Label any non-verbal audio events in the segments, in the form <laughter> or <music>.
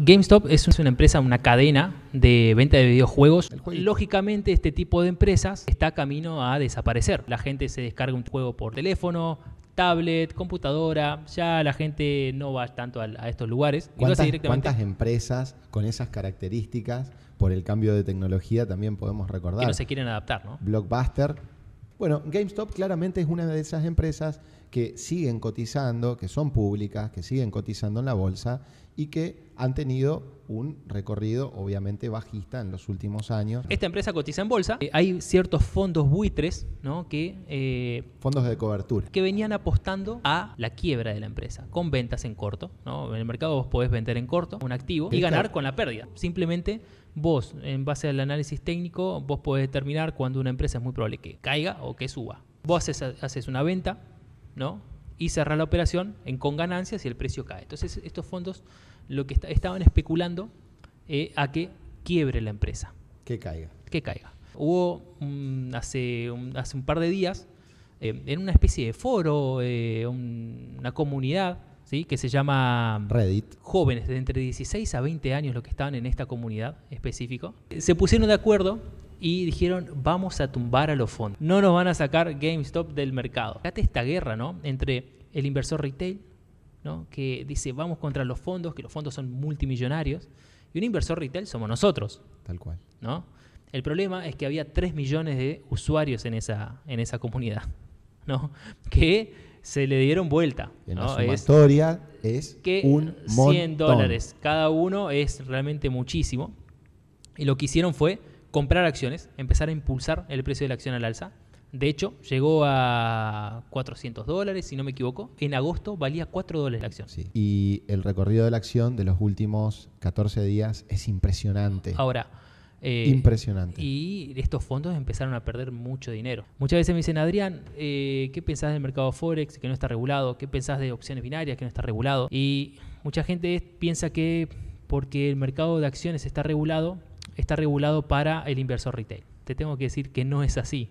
GameStop es una empresa, una cadena de venta de videojuegos. Lógicamente este tipo de empresas está camino a desaparecer. La gente se descarga un juego por teléfono, tablet, computadora, ya la gente no va tanto a, estos lugares. ¿Cuántas, ¿Cuántas empresas con esas características por el cambio de tecnología también podemos recordar? Que no se quieren adaptar, ¿no? Blockbuster. Bueno, GameStop claramente es una de esas empresas que siguen cotizando, que son públicas, que siguen cotizando en la bolsa y que han tenido un recorrido obviamente bajista en los últimos años. Esta empresa cotiza en bolsa. Eh, hay ciertos fondos buitres, ¿no? Que eh, fondos de cobertura que venían apostando a la quiebra de la empresa con ventas en corto. ¿no? En el mercado vos podés vender en corto un activo y ganar con la pérdida. Simplemente vos, en base al análisis técnico, vos podés determinar cuando una empresa es muy probable que caiga o que suba. Vos haces una venta ¿no? y cerrar la operación en, con ganancias y el precio cae. Entonces estos fondos lo que estaban especulando eh, a que quiebre la empresa. Que caiga. Que caiga. Hubo hace, un, hace un par de días eh, en una especie de foro, eh, una comunidad que se llama Reddit. Jóvenes de entre 16 a 20 años los que estaban en esta comunidad específico. Se pusieron de acuerdo y dijeron vamos a tumbar a los fondos. No nos van a sacar GameStop del mercado. Fíjate esta guerra, ¿no? Entre el inversor retail, ¿no? Que dice vamos contra los fondos, que los fondos son multimillonarios, y un inversor retail somos nosotros. Tal cual. ¿No? El problema es que había 3 millones de usuarios en esa, en esa comunidad, <laughs> ¿no? Que se le dieron vuelta. la historia es, que un 100 dólares cada uno es realmente muchísimo. Y lo que hicieron fue comprar acciones, empezar a impulsar el precio de la acción al alza. De hecho, llegó a 400 dólares, si no me equivoco. En agosto valía 4 dólares la acción. Sí. Y el recorrido de la acción de los últimos 14 días es impresionante. Ahora, eh, Impresionante. Y estos fondos empezaron a perder mucho dinero. Muchas veces me dicen, Adrián, eh, ¿qué pensás del mercado Forex que no está regulado? ¿Qué pensás de opciones binarias que no está regulado? Y mucha gente piensa que porque el mercado de acciones está regulado, está regulado para el inversor retail. Te tengo que decir que no es así.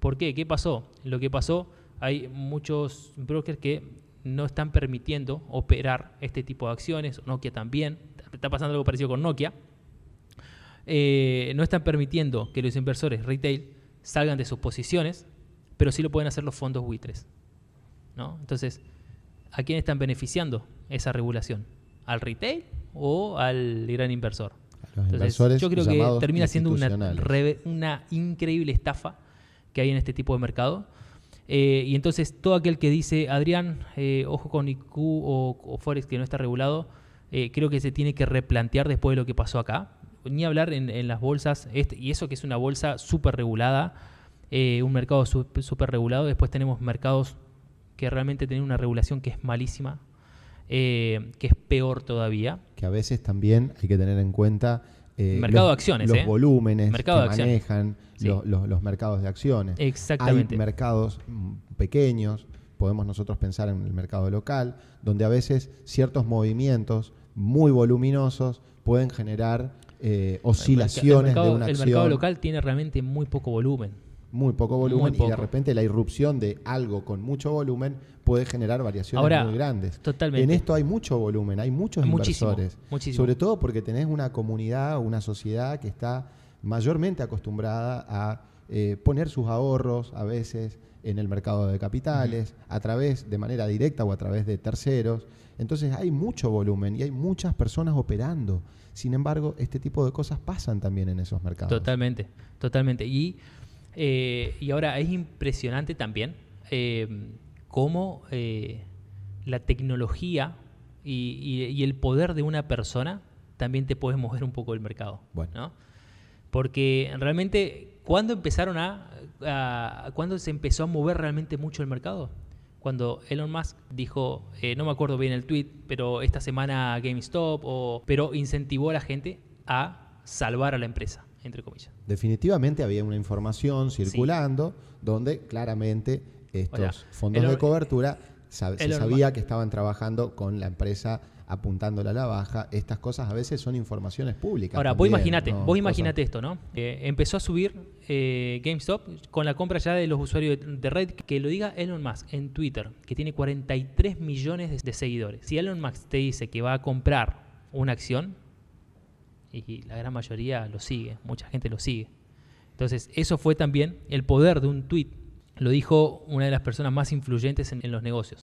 ¿Por qué? ¿Qué pasó? Lo que pasó, hay muchos brokers que no están permitiendo operar este tipo de acciones. Nokia también. Está pasando algo parecido con Nokia. Eh, no están permitiendo que los inversores retail salgan de sus posiciones, pero sí lo pueden hacer los fondos buitres. ¿no? Entonces, ¿a quién están beneficiando esa regulación? ¿Al retail o al gran inversor? yo creo que termina siendo una, una increíble estafa que hay en este tipo de mercado. Eh, y entonces todo aquel que dice, Adrián, eh, ojo con IQ o, Forex que no está regulado, eh, creo que se tiene que replantear después de lo que pasó acá. Ni hablar en, las bolsas, este, y eso que es una bolsa súper regulada, un mercado súper regulado, después tenemos mercados que realmente tienen una regulación que es malísima, eh, que es peor todavía. Que a veces también hay que tener en cuenta eh, mercado los, de acciones, los ¿eh? volúmenes que manejan los, mercados de acciones. Exactamente. Hay mercados mm, pequeños, podemos nosotros pensar en el mercado local, donde a veces ciertos movimientos muy voluminosos pueden generar oscilaciones de una acción. El mercado local tiene realmente muy poco volumen muy poco volumen y de repente la irrupción de algo con mucho volumen puede generar variaciones muy grandes. Totalmente. En esto hay mucho volumen, hay muchos inversores. Sobre todo porque tenés una comunidad, una sociedad que está mayormente acostumbrada a eh, poner sus ahorros a veces en el mercado de capitales, a través de manera directa o a través de terceros. Entonces hay mucho volumen y hay muchas personas operando. Sin embargo, este tipo de cosas pasan también en esos mercados. Totalmente, totalmente. Y eh, y ahora es impresionante también eh, cómo eh, la tecnología y, el poder de una persona también te puede mover un poco el mercado. ¿no? Porque realmente, ¿cuándo empezaron a, a ¿cuándo se empezó a mover realmente mucho el mercado? Cuando Elon Musk dijo, no me acuerdo bien el tweet, pero esta semana GameStop, pero incentivó a la gente a salvar a la empresa entre comillas. Definitivamente había una información circulando donde claramente estos fondos de cobertura se sabía que estaban trabajando con la empresa apuntándola a la baja. Estas cosas a veces son informaciones públicas. Ahora, vos imagínate, vos imaginate esto, ¿no? Eh, empezó a subir eh, GameStop con la compra ya de los usuarios de Red. Que lo diga Elon Musk en Twitter, que tiene 43 millones de seguidores. Si Elon Musk te dice que va a comprar una acción, y la gran mayoría lo sigue, mucha gente lo sigue. Entonces, eso fue también el poder de un tweet. Lo dijo una de las personas más influyentes en, en los negocios.